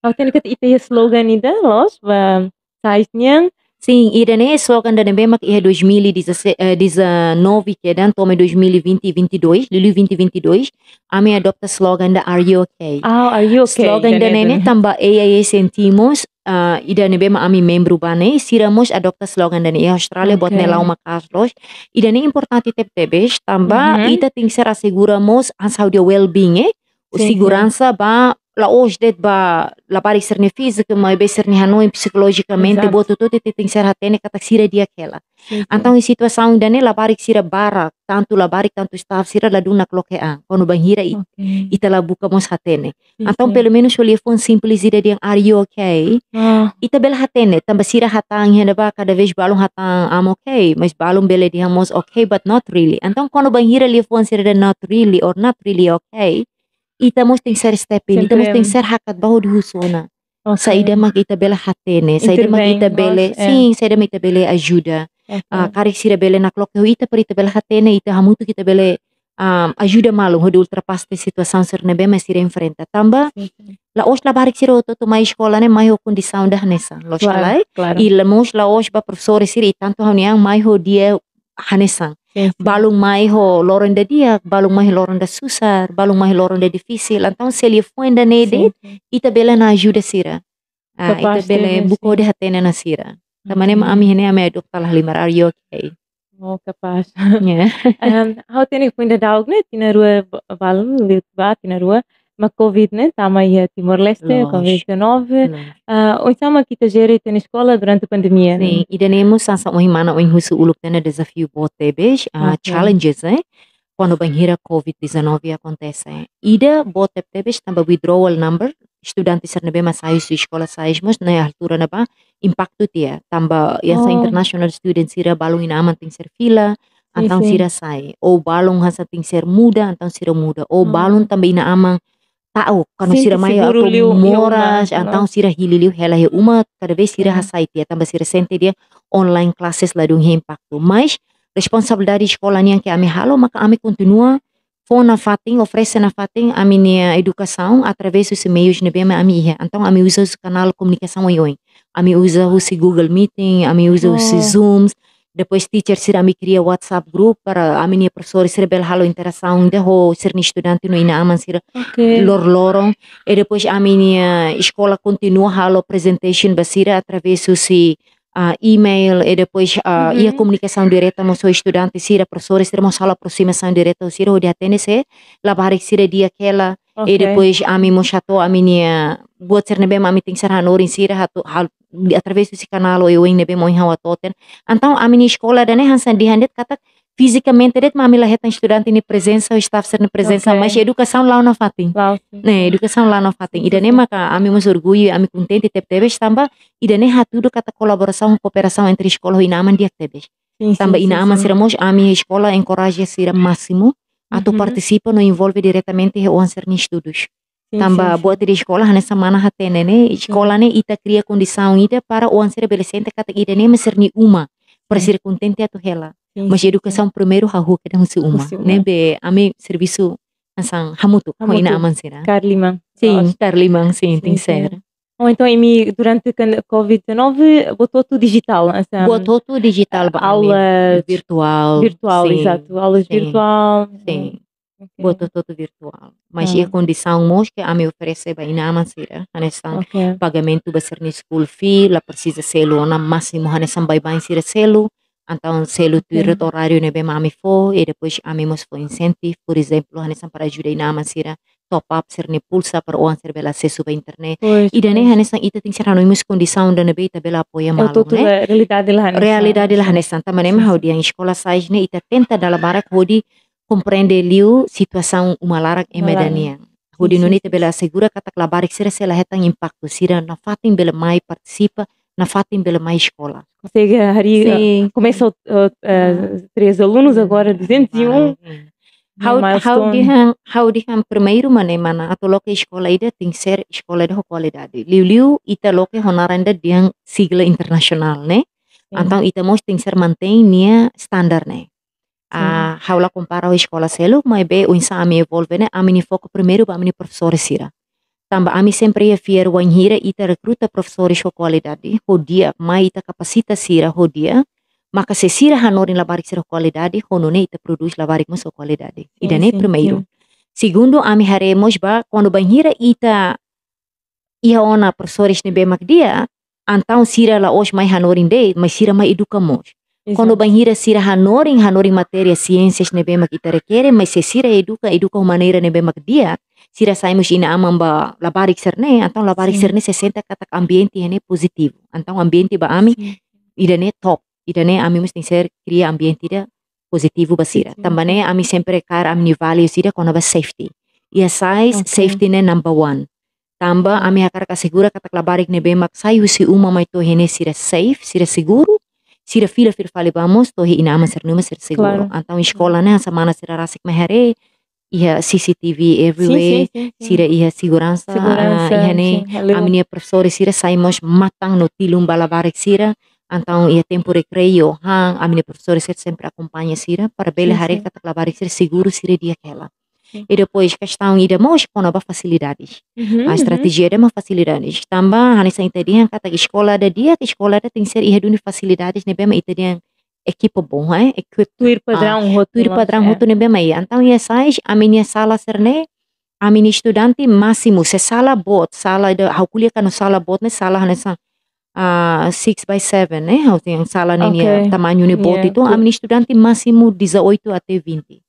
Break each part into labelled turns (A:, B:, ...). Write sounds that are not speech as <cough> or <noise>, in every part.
A: itu authenticate의 슬로건이다 los size nya Sim, e daí slogan da bem que é 2019 que dan tome 2020 22 lulu 2022 a me adopta slogan da Are You Okay? Ah, Are You Okay? Slogan tamba eh, e tambah e sentimos uh, ida nebe ma ami membro bane siramos adopta slogan dan e Australia okay. buat nelau makarlos ida ne importante tep tebes tambah mm -hmm. ita ting aseguramos as how well being eh o segurança ba la hoje det ba la pare ser e e ne física mas be ser ne hanoi psicologicamente bo tu tot te ha hatene kata sira dia kela então em situação dane la pare sira bara tanto la pare tanto sta sira la duna klokea kono banhira it okay. ita la buka mos tene antau pelo menos o lefon simples ida dia are you okay ah. ita bel hatene tamba sira hatang hena ba cada vez ha hatang am okay mas balon bele dia mos okay but not really então kono hira lefon sira not really or not really okay ita mesti tingser step ini, ita mesti ser hakat bahu di sana. Okay. Saida mak ita bela hatene, saida mak ita bela, sih saya bela eh. mak ita bela ajuda. Okay. Uh, ah, karik sira bele nak lokeu ita per ita bela hatene, ita hamutu kita bela um, ajuda malu, hodi ultrapasta situasi ser nebe mas sira enfrenta. Tamba okay. la os la barik sira oto tu mai escola ne mai hokun di nesa. Los lai, claro. mos la os ba professor sira itanto haniang mai e hanesang balung ho lorong da dia balung mai lorong da susar balung mai lorong da difisil antau selia ele da nede ita bela na ajuda sira ah, ita bela buko de hatena na sira mm-hmm. tamane ma ami hene ame adok talah limar you okay
B: Oh, kapas,
A: <laughs> Yeah. Ya. um,
B: hou ten ik punt dat rua, balung, liut ba, tina rua? ma Covid, né? Estava aí a Timor-Leste, Covid-19. Uh, ou estava aqui a gerir na escola durante a pandemia. Sim, né? e temos essa uma
A: semana em Russo Uluk tem desafio botebes, okay. challenges, né? Quando banheira Covid-19 acontece. e Ida botebes também withdrawal number, estudantes serna mas saio da escola sais na altura na ba impacto tia tamba ya sa international students ira balung ina aman ting ser fila antang sira sai ou balung hasa ting ser muda antang sira muda o balung também ina amang tau quando Sim, sira maior moras antang sira hililiu hela he uma cada vez sira uhum. hasaitia ya, tambah sira dia online classes la dung mais responsabel dari sekolah yang ke ami halo maka ami kontinua phone na fatin oferece na fatin ami minha eh, educação através dos meios na bem ami ia então ami usa kanal canal comunicação ami usa Google Meeting ami usa si oh. Zooms Depois teacher sira mi cria WhatsApp group para a minha professora sira bel halo interação de ho sir ni estudante no ina aman sira okay. lor loron e depois escola continua halo presentation basira através do si uh, e-mail e depois uh, uhum. e a comunicação direta mo seu estudante sira professora sira mo sala aproximação direta sira o de atende se la barik e sira dia aquela e okay. e depois mo chato a buat sir nebe mami ting hanorin sira hatu hal através si kanalo eu wing nebe mãe hawa toten Antau amini minha dan da né hansan dihandet katak kata fisicamente det mami lah hetan estudante ini presensa, o staff ser presensa okay. mas educação lá não fatin ne educação fatin ida maka ami mas orgulho ami contente tep tebes tamba ida e né hatu do kata colaboração cooperação entre sekolah e naman dia tebes tamba e ina ama sermos ami escola encoraja ser máximo atau participa involve envolve diretamente o estudos Sim, Tamba sim, boa tiri escola hanya samana hatene ne escola ne ita cria condição ida para o ansere adolescente kata ida ne meser ni uma para ser contente atu hela mas educação primeiro hahu kada husi uma ne be ame serviço ansang hamutu ko ina amansera carlima sim carlima oh, sim tem ser
B: ou então em mim durante Covid-19 botou tudo digital. Assim, botou tudo digital. Aula virtual. Virtual, sim, exato. Aulas sim, virtual. Sim.
A: okay. botou tudo virtual. Mas e a Tá. condição mos que a me oferece vai na mansira, eh, anesan okay. pagamento vai ser school fee, la precisa selo na máximo hanesan vai vai sira selo, então selo tu Oke. horário ne be mami fo e depois a memos fo incentive, por exemplo, hanesan para ajudar na sira top up ser ne pulsa per o ser bela acesso para internet. Pois, E ne pois. ita tem será no mes condição da ne be ita bela apoia É o malong, né? de realidade lá nessa. realidade eh? la nessa também Sim, sim. hau dia escola sais ne ita tenta dalam barak hodi liu situação uma larga em Medania. O de nonita bela segura que a barriga se ela retang sira na fata bela mai participa, na fata bela mai escola.
B: Consegue, Hari, começou uh, eh, uh, ah. três alunos ah, agora, 201. How, how dihang
A: how dihang primeiro mane mana atau loke escola ida ting ser escola de qualidade. Liu liu ita loke honaranda diang sigla internasional ne, Antang ita mos tingser ser mantain nia standar, ne a ah, hm. Haula compara o escola selo, mai be o ami evolve, ne ami ni foco primeiro ba ami mini professor sira. Tamba ami sempre é e fier o anhira e te recruta professores sho qualidade, dia mai ita capacita sira, dia, Maka se sira hanorin barik sira qualidade, honone ita produz barik muso qualidade. da ne primeiro. Segundo, ami mim haremos ba, quando banhira ita ia ona professores ne mak dia, antau sira la os mai hanorin de, mai sira mai educa mos. Exato. Quando banhira sira hanorin, hanorin nebe mak ita rekere, mai se sira eduka humanera nebe mak dia, sira mushi ina amam ba labarik serne, antong labarik Sim. serne se senta katak ambiente ene positivo. antong ambiente ba ami ida idane top, idane ami mesti ser kria ambiente da positivo ba sira. Tambane ami sempre kar ami value sira kono ba safety. Ia e size okay. safety ne number one. Tamba ami akar kasegura katak labarik mak e sai si uma mai to hene sira safe, sira seguro, sira fila fir fale vamos to ina ama ser numa ser seguro claro. então escola né essa mana será rasik mehere iha CCTV everywhere sí, sí, sí, sí. sira iha siguransa, siguransa iha ne a minha professora sira saímos matang no tilum balabarek sira então iha tempo recreio han a minha ser sempre acompanha sira para bela harek tak labarek sira seguro sira dia kela E depois, questão e demos com novas facilidades. Uhum, a uhum. estratégia uhum. é uma facilidade. Também, a gente nessa interdian, a escola da dia, a escola da tem ser e de facilidades, né, bem, interdian, equipa bom, é? Equipa, tuir padrão, ah, rotu. Tuir padrão, é. rotu, né, bem, é. Então, essas, a minha sala ser, né, a minha estudante máximo, se é sala bot, sala, a colher no sala bot, ah, né, sala, nessa, uh, 6 by 7, né? Tem sala okay. tamanho de bote. Yeah. Então, a minha estudante máximo 18 até 20.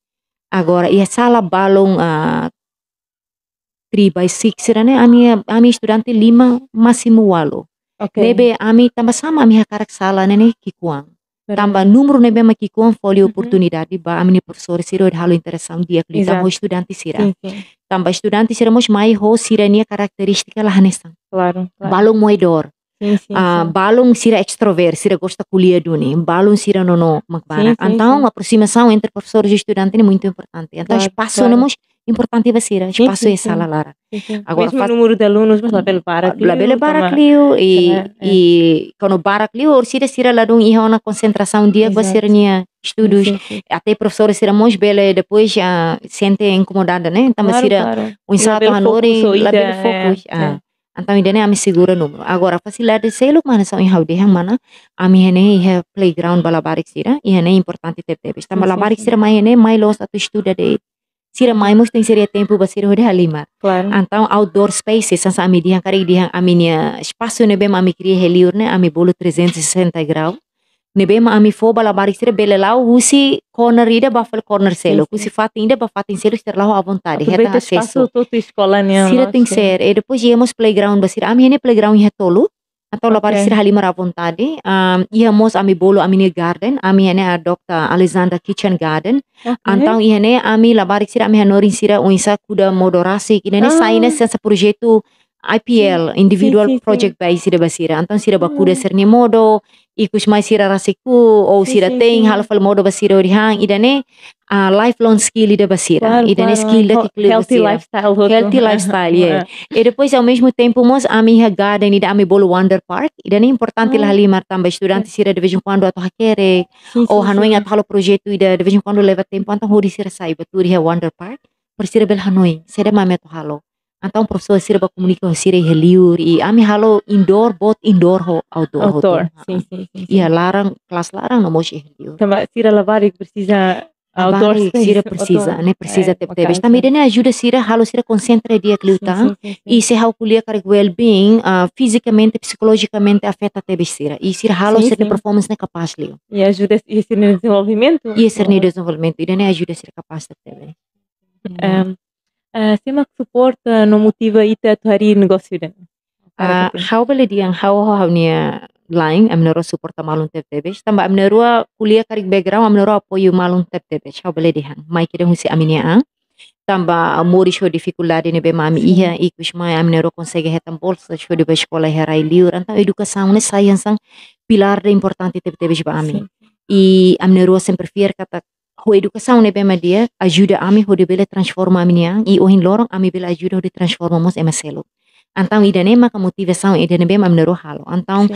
A: Agora, e salah sala balong a uh, 3 by 6 sirane ami ami estudante lima masimo walo. Okay. Nebe ami tambah sama ami hakarak sala nene kikuang. Tambah numru nebe ma kikuang folio -hmm. oportunidade ba ami ne professor siro de halo e dia kli tamo estudante sira. Sim, sim. Tambah estudante sira mos mai ho oh, sira nia característica Claro, claro. Balong moedor. Sim, sim, uh, ah, balão sira extrovert sira gosta colher do nem, balão sira não não macbara. Então, a aproximação entre professor e estudante é muito importante. Então, claro, espaço claro. não é importante vai ser, espaço sim, é sala lara. Agora, Mesmo faz... número de alunos, mas lá pelo baraclio. Lá pelo e, é, é. e quando baraclio, ou sira sira lá um erro na é concentração dia, vai ser minha estudos, até professores sira mais belas, depois uh, sentem incomodada, né? Então, claro, sira, claro. um sato a nori, foco. Anta mi dene ami segura número. Agora, facilidade seluk mana? mana são em Haudi, mana, ami hene nem playground balabarik sira, e é importante tep. debes. bala balabarik sira, mai hene mai los atu estuda de sira mai mus tem seria tempo ba sira hode halima. Anta outdoor spaces, sansa ami dihang kari dihang ami espaço ne bem ami kri reliur ami bolo 360 e e grau ma ami fo bala barik sira bele lau husi corner ida bafal corner selo husi fatin ida bafatin selo sira lau à vontade reta acesso
B: tudo escola sira ting ser e
A: depois iemos playground basira ami ene playground ia tolu atau okay. lapar sira halima à vontade um, mos ami bolo ami ne garden ami ini a dokter Alexander kitchen garden okay. antau ene ami la barik sira ami hanorin sira unisa kuda modorasi ini ah. saina proyek itu. IPL hmm. individual si, si, si. project by sida basira anton sida bakuda hmm. serne modo ikus mai sira rasiku o sida teng halfal modo basira ori hang idane uh, lifelong skill ida basira idane skill da healthy basira. lifestyle healthy lifestyle yeah <laughs> e depois ao mesmo tempo mos ami ha garden ida ami bolo wonder park idane importante hmm. lah lima tambah estudante hmm. sira de vez em quando ato hakere hanoi si. ato halo projeto ida de vez em quando leva tempo anton hori sira saiba baturi ha wonder park persira bel hanoing sira mame ato halo Então, professores sirba sirei geliur i ami halo indoor bot indoor ho outdoor outdoor ah. sim, sim, sim, E então, a larang kelas larang não moche geliur tava sira lavari precisa
B: outdoor space, sira precisa né precisa é, ter tebe
A: também né ajuda sira halo sira concentra dia kliuta e se hau kulia kar well being ah, fisicamente psicologicamente afeta tebe sira e sira halo sira performance né capaz liu
B: e ajuda e sira desenvolvimento e sira desenvolvimento e né ajuda sira capaz tebe um, Eh, uh, support uh, no motiva ite tu hari negosi dan. Eh,
A: uh, how boleh dia yang how how ni lain? Emm, support sama lu tep tepe. Saya tambah emm kuliah karik background, emm nero apoyu malu tep tepe. How boleh dia yang mai kira musi amin ya ang. Tambah ah, muri show difficult be mami hmm. iya ikus mai emm nero konsege hitam bolsa show di bawah sekolah hari rai liur. Entah edukasi sana science sang pilar de important tep tepe siapa amin. I emm nero kata Ho educação ne dia ajuda ami ho de transforma minia i ohin lorong ami bela ajuda ho de transforma mos ema selo. Antang ida nema ka motivação ida ne menero halo. Antang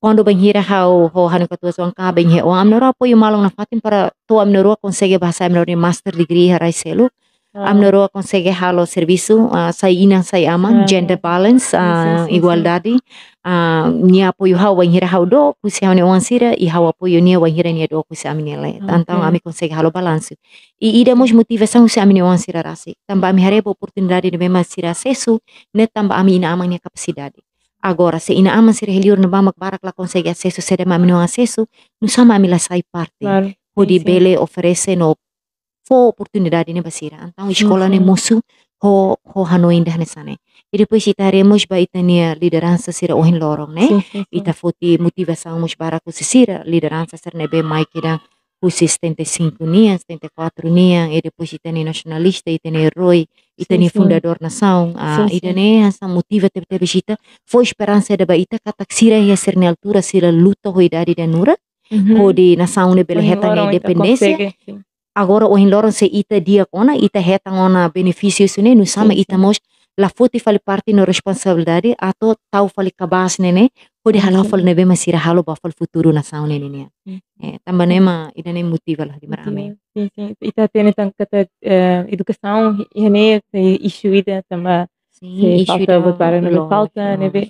A: kondo bem hira hau ho hanu ka tua soan ka bem he o amnero malong na fatin para tua amnero consegue bahasa amnero master degree harai selo. Oh. roa konsege halo servisu uh, sai ina sai ama ah. gender balance uh, igualdade uh, ni yu hau wanhira hau do pusi hau ne wansira e hau yu ni wanhira ni do amine le então ah, ami konsege halo balance balanço e moj motivação se amine sira rasi tamba ami harebo oportunidade de mema sira sesu ne tamba ami ina ama ni kapasidade Agora, se ina ama sira heliur ne bamak barak la asesu acesso, se dema amino acesso, no sama la sai parte. Claro. bele ofresen. no oportunidad ini basira hmm. musu ho hanoin ne nesane. Jadi poi si re mus ba itania lideransa sira ohin lorong ne. Hmm, hmm, ita foti motivação mus bara ku sira lideransa ser be mai kira ku sistente sintonia, tente quatronia, e depois nasionalista, nacionalista, roi herói, ne fundador nação, a ne essa motiva te te sita, fo esperança da ita katak sira ia ser ne altura sira luta hoidade da nura, uhum. ho di nação ne bele reta independência, agora o loro se ita dia ona ita heta ona benefício sune nu sama ita mos la foti fali parte no responsabilidade ato tau fali kabas nene kodi halau fali nebe masira halau ba fali futuro na sao nene né é, também ma ida né motiva lá de marame
B: sim sim ita tene tan kata eh, educação hene issuida tamba sim falta botar no falta nebe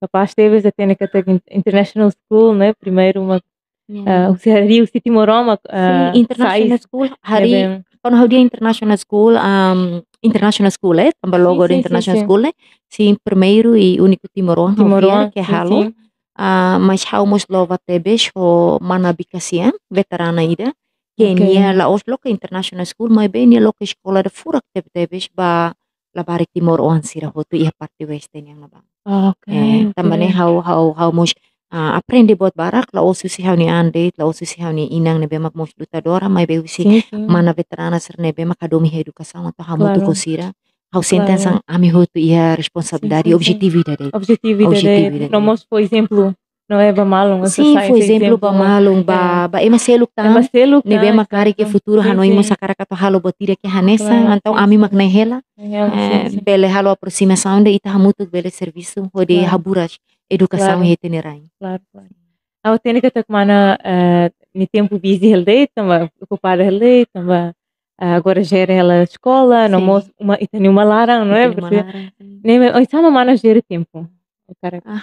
B: capaz teve até né na international school né primeiro uma هذه وسيتي مراما international school hari
A: kono dia international school um, international school eh tambah logo sí, international school eh si primeiro e único timorão timorão que halo eh, mas hau moslova tebes ho bikasian veterana ida Kenya la Oslo ke international school mai benia lo ke sekolah de furak tebe tebes ba la barik timor oan sira tu ia parti western yang labang
B: Oke. Okay, eh, tambah hau
A: hau hau mus آه، أبرندي بود باراق la ande usihawnian deit la osi usihawniinang na bemak duta dora mai beusi si iya, mana veterana ser ne bemak adomi reeducação atau hamu tu kosira hau sinten sang ami hotu ia Sim, responsabilidade e dari e sim. dari Objetividade é example no
B: nós, por exemplo, for example ba malung ba iya. ba
A: ema seluk tan ema seluk ne Tan, bemak kari ke futuro hano imo sakara kato halo botira ke hanesa atau ami mak maknehela
B: iya, eh,
A: bele halo aproximação de ita tu bele servisu hode de
B: haburas educação claro. e itinerante. Claro, claro. Ao ter que tomar eh, no tempo busy ele também ocupar ele também ah, agora gera ela escola, não mos uma e tem uma lara, não é? Porque nem oi oh, sama é mana gera tempo.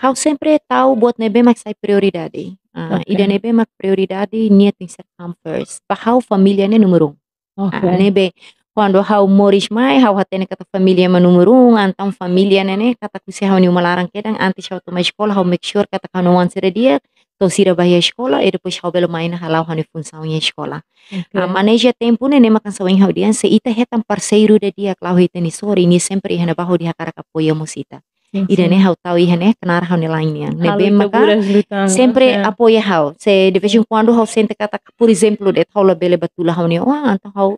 B: how ah, sempre é tal bot nebe mak sai prioridade. Uh, okay. Ida nebe mak prioridade
A: niat insert first. Bahau a família nomor número um Uh, nebe quando hau moris mai hau hatene kata familia manumurung antam familia nene kata kusi hau ni malarang kedang anti hau mai sekolah, hau make sure kata kano wan sere dia to sira bahia escola e depois hau belo maina halau hau ni sau nye escola okay. a ah, maneja tempo nene makan sawing hau dia se ita hetam parceiro de dia klau hita ni sori ni sempre hana bahu dia karaka apoio musita ne hau tau ihane kenar hau nilainya. Nebe maka sempre yeah. apoia hau. Se de vez em quando hau sente kata, por exemplo, tau la bele batula hau ni, oh, antau hau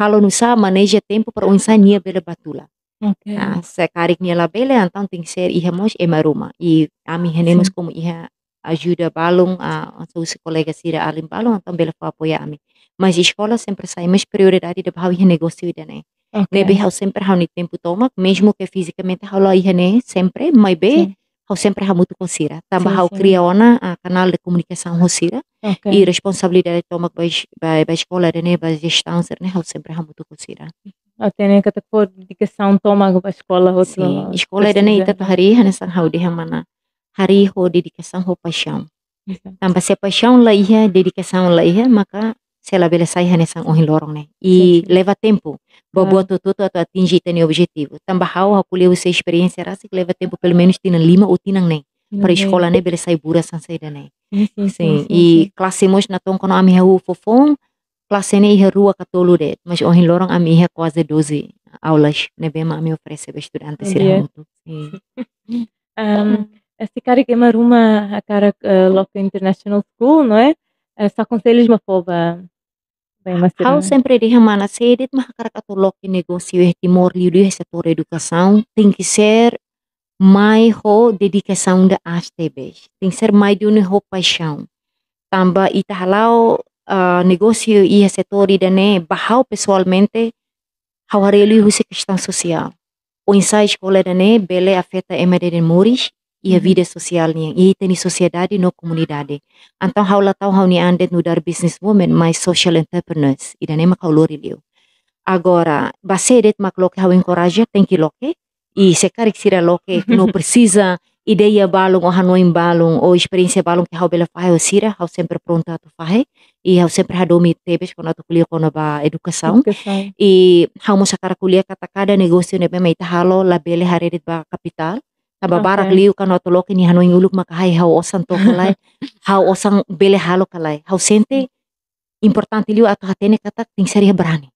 A: Kalau nusa maneja tempo para unsa nia bela batula. Okay. Ah, sekarik nia la bela, então tem que ser iha mos ema ruma. E a mi renemos Sim. como iha ajuda balong a seus colegas ira alim balong, então bela foi apoiar a mi. Mas escola sempre sai mais prioridade de bahau iha negócio ida né.
B: Okay. Nebe hau sempre
A: hau ni tempo toma, mesmo que fisicamente hau la iha né, sempre, mas be, hau sempre hau muito consira. Tambah hau cria ona a canal de comunicação hosira. Okay. I responsabilidade tomak baj baj baj školarine, baj vještancer, ne hal se braham u tukul sira.
B: A te neka tako digação tomak baj škola hotla. Sim, školarine ita hari
A: hane san hau diha mana. Hari ho dedicação ho paixão. Tambah se paixão la iha, dedicação la iha, maka sela bela sai hane san ohin lorong ne. E leva tempo. Bobo ah. tutu tu atingir teu objetivo. Tambah hau hau kuleu se experiência rasa que leva tempo pelo menos tina lima ou tinang ne para ne né, pela saibura sanseira, né. Sim, sim, sim, E classe mos <laughs> na tom kono ami hau fofong, classe ne iha rua katolu mas ohin lorong ami iha quase aulash ne be ma ami oferece para estudantes sira
B: muito. Um, esse cara que é uma a cara uh, local international school, não é? Eh, só conselhos uma poba Hau sempre de remana sedit mah karak atau lok
A: negócio é Timor Livre setor educação tem que ser mai ho dedicação da ASTBs. Tem ser mai de uma ho paixão. Tamba itahalau uh, ah, negócio e setor da né bahau pessoalmente hawareli husi questão social. O ensaio escola da bele afeta MD de Muris e a vida social nia e tem sociedade no comunidade. Então haula tau hau ni ande no dar businesswoman mai social entrepreneurs e da makau lori liu. Agora, basedet maklok hau encoraja tem loke. loque e se característica que não <laughs> precisa ideia balão ou hanoim balão ou experiência balão que haubela faz o sira hau sempre pronta tu faz e hau sempre hadomi tebes quando tu kuliah quando ba educação e hau mo sakara kuliah kata kada negócio nebe bem ita halo bele haredit ba capital taba okay. liu kan oto loke ni hanoi uluk maka hai hau osan to kalai <laughs> hau osan bele halo kalai hau sente importante liu atau hatene kata ting seria berani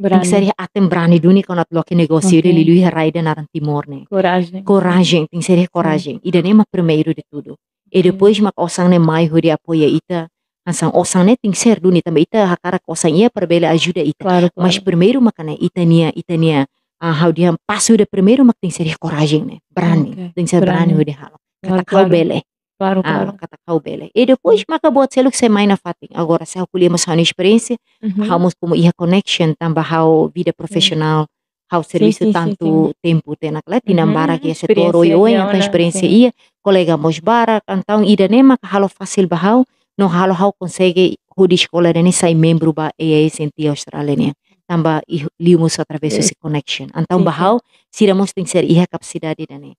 A: Berani. Tem que ser atem brani duni konat loki negócio okay. ele lui raida na timor né. Coragem. Coragem, tem que ser coragem. E danema primeiro de tudo. E depois mak osang ne mai huri apoia ita. Ansang osang ne tem que ser duni também ita hakara osang ia perbela ajuda ita. Claro, claro. Mas primeiro makane ita nia ita nia ah hau dia passo de primeiro mak tem korajeng ser berani né. Brani. Okay. Tem que ser brani halo. Kata claro, claro. Claro, a ah, claro. catacar o Belém. E depois, mas acabou de ser o que você mais na Agora, se acolhemos a experiência, uhum. como e a connection também, a vida profissional, ao serviço sim, sim, tanto sim, sim. tempo tem naquela tina uhum. bara que esse toro e oi a experiência ia colega mos bara então e nema halo fácil bahau não halo hau consegue hudi escola nem sai e membro ba e aí sentir australiana tamba e liumos através connection então bahau siramos tem ser ia capacidade dane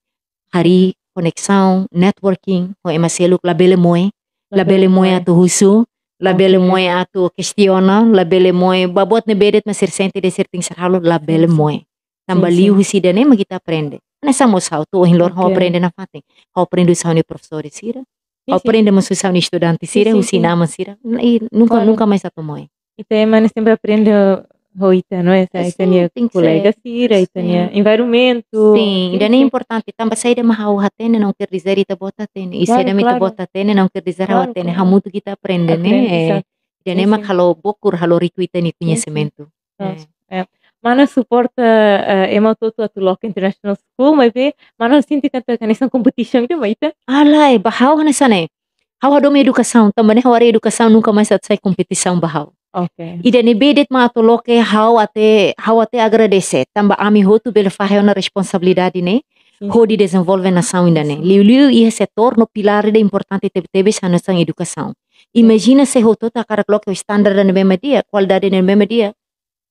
A: hari conexão, networking, o emaselo labele moe, labele moe ato husu, labele okay. moe ato questiona, labele moe, babot ne bedet mas sente de certin serhalo labele moe. liu husi dane ma kita aprende. Nessa moça, tu em lor ho aprende na fatem.
B: Ho aprende usar ni professores sira.
A: Ho aprende mas usar ni estudante sira, husi nama sira. E nunca nunca mais ato moe.
B: Ite, mas sempre aprende hoita, não é? Aí tinha colega tem que ser. environmento. Sim, ainda é
A: importante. Também sair de mahau hatene não quer dizer ita bota tene. E sair de mita bota tene não quer dizer hau tene. Há muito que aprende, né?
B: Dan emang kalau
A: bokur, kalau riku e ita ni conhecimento.
B: É. Mana suporta uh, eh, emang toto tu tu local international school, mas be mana sinti kata kanesan competition ke maita? Alai, e bahau kanesan eh. Hau
A: hadome educação, também hau educação nunca mais atsai competição bahau. Okay. ni bedet ma to loke hawate hawate agradece tamba ami hotu bele fahe ona responsabilidade ne hmm. ho di desenvolve na ainda ne hmm. liu e setor no pilar de importante tebe tebe sa nação educação imagina se ho ta cara loke o standard na mesma dia qualidade na mesma dia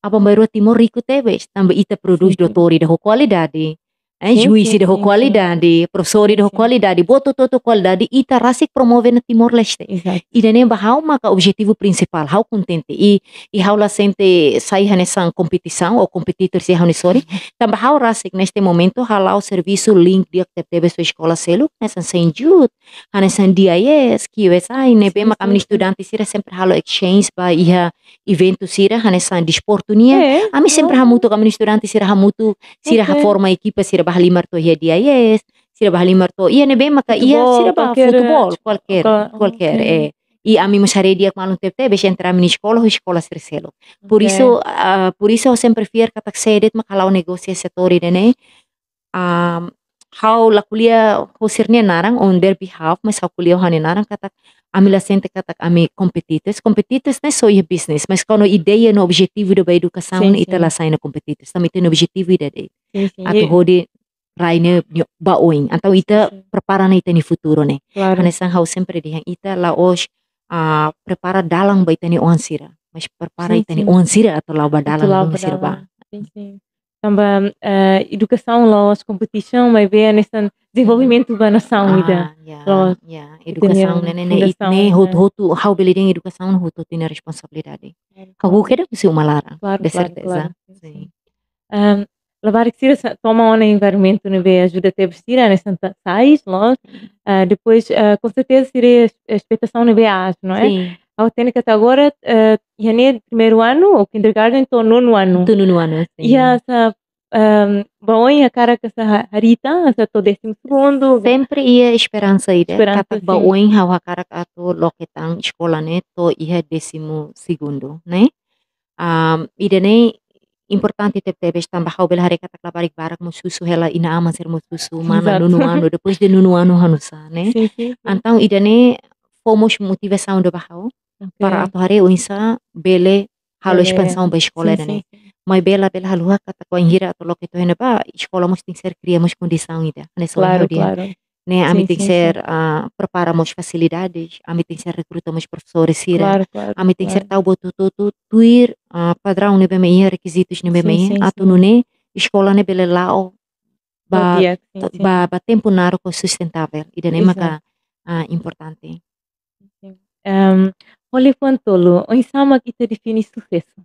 A: apa baru timor rico tebe tamba ita hmm. dotori de ho kualidade Eh, giuisi de profesori de professori de di de boto toto qualidade di ita rasik promoven Timor Leste. Ida E daí maka objektifu principal, hau kontente i i hau la sente sai sang kompetisau ou kompetitor se mm-hmm. hau sorry. Tambah bahau rasik neste momento hau o serviço link de so teve sua escola selo, nessa sem jut, nessa DIS, que ves ai ne bem maka estudante sira sempre hau exchange ba iha eventu sira nessa sang disportunia. Eh, Ami sempre oh. hau muito kami studenti sira hau muito sira okay. forma ekipa sira ya dia yes si lima tuh iya nebe maka iya si football futebol qualquer qualquer eh i ami musare dia de quando te besi entrar na sekolah ou sekolah crescelo puriso eh, puriso uh, por isso eu sempre maka lau negosiasi tori dene um, how la kulia hosirne narang on their behalf mas how kulia hani narang katak ami la sente katak ami kompetitus kompetitus ne so business mas kono ideia no objektif udah educação sim, sim. itala sai na competitores também no objektif ide deh atau hodi raine baoing atau ita prepara na ita ni futuro ne claro. karena sang hau sempre yang ita laos uh, prepara dalang ba ita ni onsira mas prepara ita ni ni onsira atau la ba dalang lau onsira ba
B: Tamba sim. tambah la os laos mai mas ver nessa desenvolvimento ba Ya, saun ita ah, Ya, laos ya.
A: ne ne ita ne hot hot
B: hau beli deng edukasaun hot hot ina responsabilidade
A: eh, kau kira kusi umalara claro, de claro, claro. Sim.
B: Um, levar que tira, toma ona environment no vê ajuda te vestir né santa sais lá uh, uhum. ah, depois uh, com certeza tirei a expectação no vê as não é Sim. a técnica até agora uh, ah, já nem primeiro ano ou kindergarten então nono ano do nono ano sim. e essa um, bom a cara que essa harita essa todo décimo segundo sempre ia esperança ida né? esperança kapag bom
A: a cara que a to loketang escola né to ia décimo segundo né um, ida nem importante ter tambah tambahar bela kata takla barik barak susu hela ina ama ser susu <laughs> mana nunu anu depois de nunu ano hanusa ida ne idane fomos motivação undo bahau para ato hari unsa bele halo expansão ba escola ne mai bela bela haluha kata ko ingira ato lokito hena ba escola mo sting ser criamos condição ida nessa claro, claro. né? A mim tem que ser sim. ah, preparamos facilidades, a mim tem que ser recrutamos professores, Claro, claro, a mim tem que ser tal botu tu ir ah, padrão ne né, bem requisitos ne né, bem a ah, tu não é escola ne belelao
B: para o
A: ba ba, tempo naro sustentável
B: e de é Exato. Ah,
A: importante.
B: Um, olha quantolo, o insama que te define sucesso.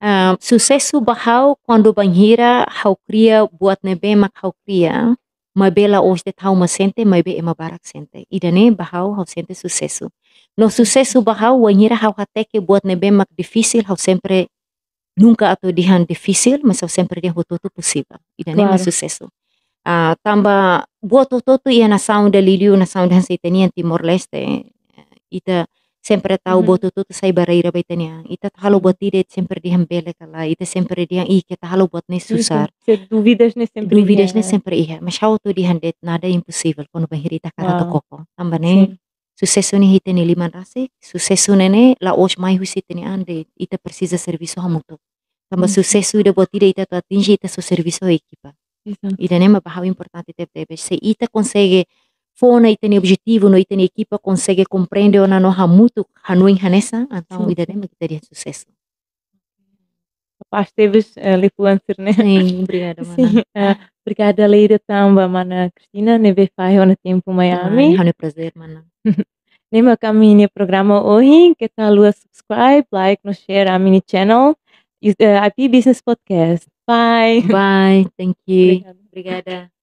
B: Ah, sucesso bahau
A: quando banhira hau cria buat bem mak hau cria ma bela hoje tal uma sente ema barak sente idane e bahau hau sente sucesso no sucesso bahau wanira hau hateke buat nebe mak difisil hau sempre nunca atau dihan difisil mas sempre dia hututu pusiba idane claro. ma sucesso uh, tamba buat hututu ia na sound da liliu na sound han seitania timor leste ita eh, e sempre tahu buat tu saya barai baraira tanya ita tá buat bot ide sempre de hambele kala ita sempre de i que halu buat bot nem susar
B: <laughs> dúvidas nem sempre eh. sempre ia
A: mas hau tu nada impossible. kono bahiri tak cara to koko amba ne sucesso ni hite ni liman rase nene la os mai husi ni ande ita persis serviço hamuto tamba mm. ida buat ide ita tu atinge ita su serviço ekipa. Ida nema bahau importante tebe se ita konsege e itani objetivo no itani equipa consegue compreender ona no hamutu hanuin hanesa então Sim. idade me
B: teria sucesso Paz teves uh, eh, influencer, né? Sim, obrigada, mana. <laughs> Sim, uh, obrigada, Leida Tamba, mana Cristina, neve fai ona tempo Miami. é um prazer, mana. a <laughs> caminha programa hoje, que tal tá lua subscribe, like, no share a mini channel, uh, eh, IP Business Podcast. Bye. Bye, thank you. <laughs> Obrigada. obrigada.